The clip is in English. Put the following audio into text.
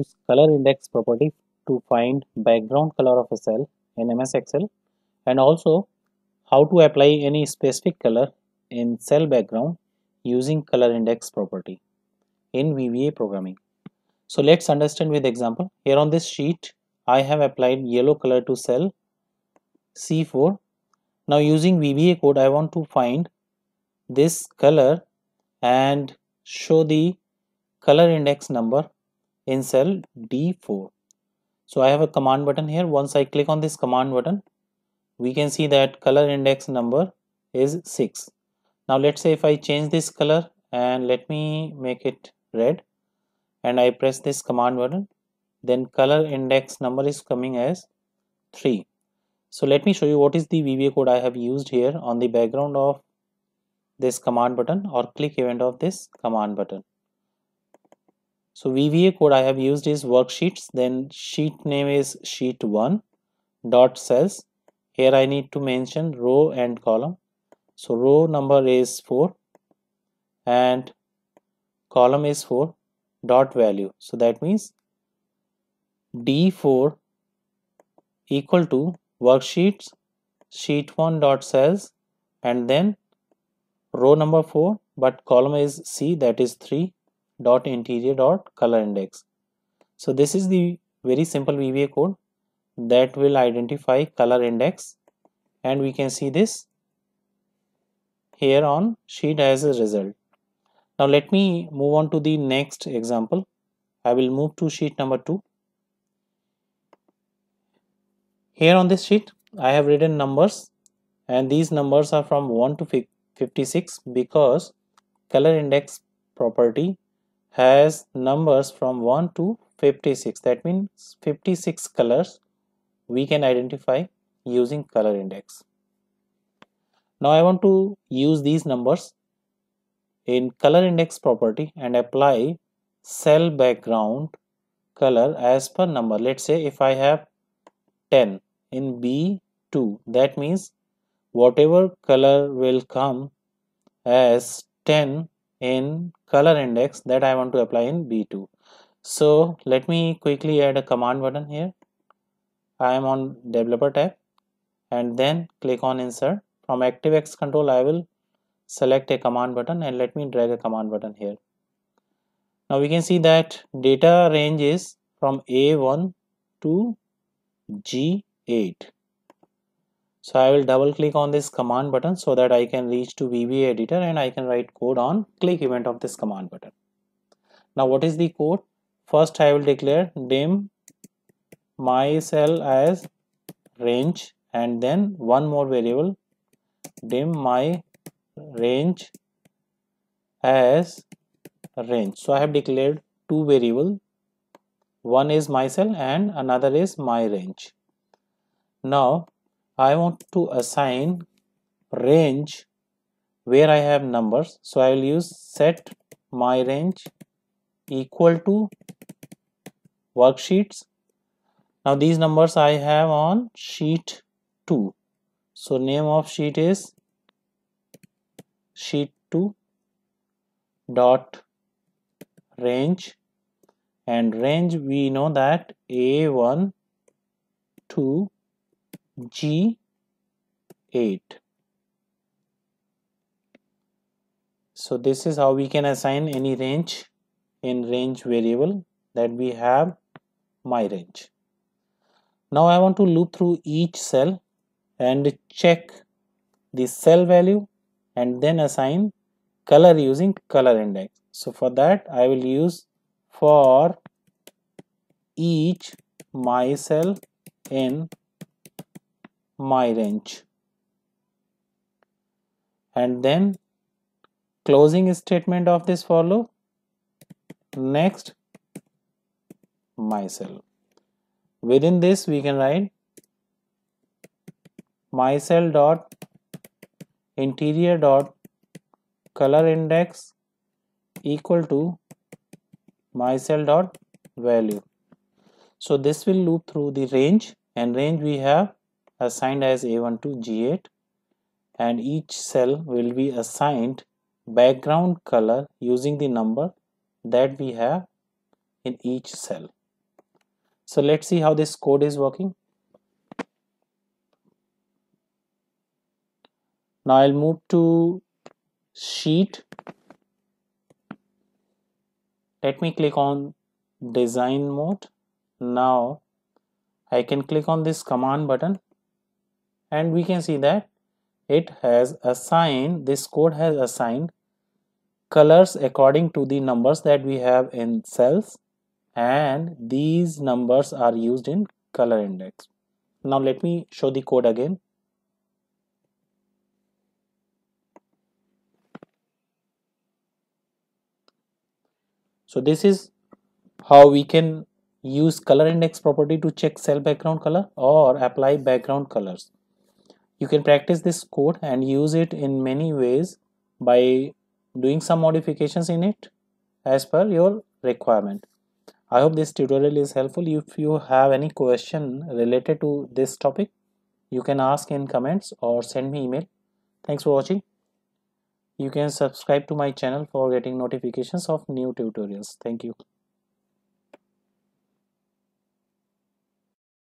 Use color index property to find background color of a cell in MS Excel and also how to apply any specific color in cell background using color index property in VBA programming. So let's understand with example. Here on this sheet, I have applied yellow color to cell C4. Now using VBA code, I want to find this color and show the color index number in cell D4. So I have a command button here. Once I click on this command button, we can see that color index number is 6. Now let's say if I change this color and let me make it red and I press this command button, then color index number is coming as 3. So let me show you what is the VBA code I have used here on the background of this command button or click event of this command button. So VBA code I have used is worksheets. Then sheet name is sheet one dot cells. Here I need to mention row and column. So row number is four and column is four dot value. So that means D4 equal to worksheets sheet one dot cells and then row number four but column is C that is three dot interior dot color index so this is the very simple VBA code that will identify color index and we can see this here on sheet as a result now let me move on to the next example I will move to sheet number 2 here on this sheet I have written numbers and these numbers are from 1 to 56 because color index property has numbers from 1 to 56 that means 56 colors we can identify using color index now i want to use these numbers in color index property and apply cell background color as per number let's say if i have 10 in b2 that means whatever color will come as 10 in color index that I want to apply in B2. So let me quickly add a command button here. I am on developer tab and then click on insert. From ActiveX control I will select a command button and let me drag a command button here. Now we can see that data range is from A1 to G8. So I will double click on this command button so that I can reach to VBA editor and I can write code on click event of this command button. Now what is the code? First I will declare dim my cell as range and then one more variable dim my range as range. So I have declared two variable. One is my cell and another is my range. Now I want to assign range where I have numbers. So I will use set my range equal to worksheets. Now these numbers I have on sheet 2. So name of sheet is sheet 2 dot range and range we know that A1 to G8 so this is how we can assign any range in range variable that we have my range now I want to loop through each cell and check the cell value and then assign color using color index. So for that I will use for each my cell in my range and then closing statement of this for loop next cell. within this we can write my cell dot interior dot color index equal to my cell dot value so this will loop through the range and range we have assigned as A1 to G8 and each cell will be assigned background color using the number that we have in each cell. So let's see how this code is working. Now I'll move to sheet. Let me click on design mode. Now I can click on this command button and we can see that it has assigned this code has assigned colors according to the numbers that we have in cells and these numbers are used in color index. Now let me show the code again. So this is how we can use color index property to check cell background color or apply background colors you can practice this code and use it in many ways by doing some modifications in it as per your requirement i hope this tutorial is helpful if you have any question related to this topic you can ask in comments or send me email thanks for watching you can subscribe to my channel for getting notifications of new tutorials thank you